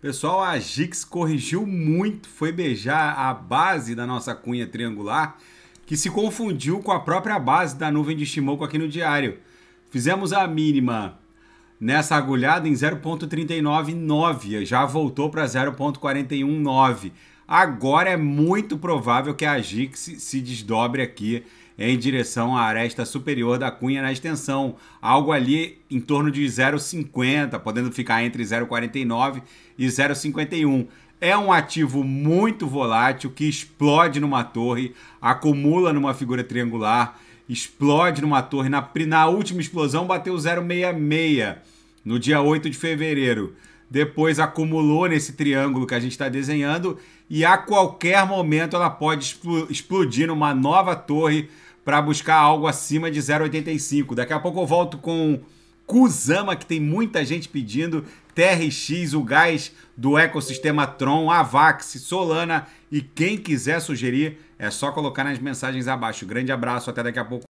Pessoal, a Gix corrigiu muito, foi beijar a base da nossa cunha triangular, que se confundiu com a própria base da nuvem de Shimoku aqui no diário. Fizemos a mínima nessa agulhada em 0,399, já voltou para 0,419. Agora é muito provável que a Gix se desdobre aqui em direção à aresta superior da cunha na extensão, algo ali em torno de 0,50, podendo ficar entre 0,49 e 0,51. É um ativo muito volátil que explode numa torre, acumula numa figura triangular explode numa torre. Na, na última explosão bateu 066 no dia 8 de fevereiro. Depois acumulou nesse triângulo que a gente está desenhando e a qualquer momento ela pode explodir numa nova torre para buscar algo acima de 0,85. Daqui a pouco eu volto com Kusama, que tem muita gente pedindo, TRX, o gás do ecossistema Tron, Avax, Solana e quem quiser sugerir, é só colocar nas mensagens abaixo. Grande abraço, até daqui a pouco.